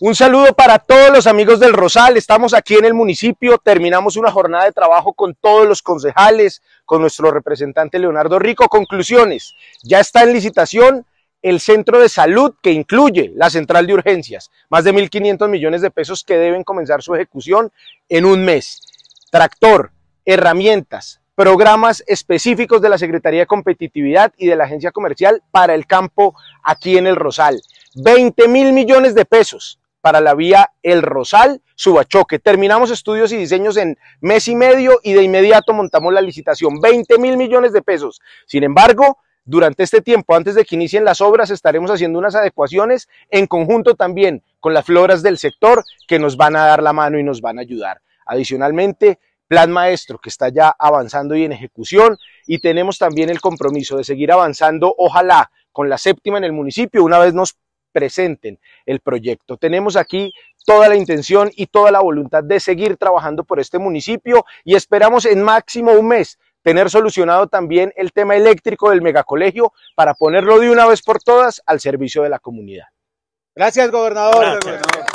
Un saludo para todos los amigos del Rosal. Estamos aquí en el municipio. Terminamos una jornada de trabajo con todos los concejales, con nuestro representante Leonardo Rico. Conclusiones. Ya está en licitación el centro de salud que incluye la central de urgencias. Más de 1.500 millones de pesos que deben comenzar su ejecución en un mes. Tractor, herramientas, programas específicos de la Secretaría de Competitividad y de la Agencia Comercial para el campo aquí en el Rosal. 20 mil millones de pesos para la vía El Rosal Subachoque. Terminamos estudios y diseños en mes y medio y de inmediato montamos la licitación. 20 mil millones de pesos. Sin embargo, durante este tiempo, antes de que inicien las obras, estaremos haciendo unas adecuaciones en conjunto también con las floras del sector que nos van a dar la mano y nos van a ayudar. Adicionalmente, Plan Maestro que está ya avanzando y en ejecución y tenemos también el compromiso de seguir avanzando, ojalá, con la séptima en el municipio una vez nos presenten el proyecto. Tenemos aquí toda la intención y toda la voluntad de seguir trabajando por este municipio y esperamos en máximo un mes tener solucionado también el tema eléctrico del megacolegio para ponerlo de una vez por todas al servicio de la comunidad. Gracias, gobernador. Gracias.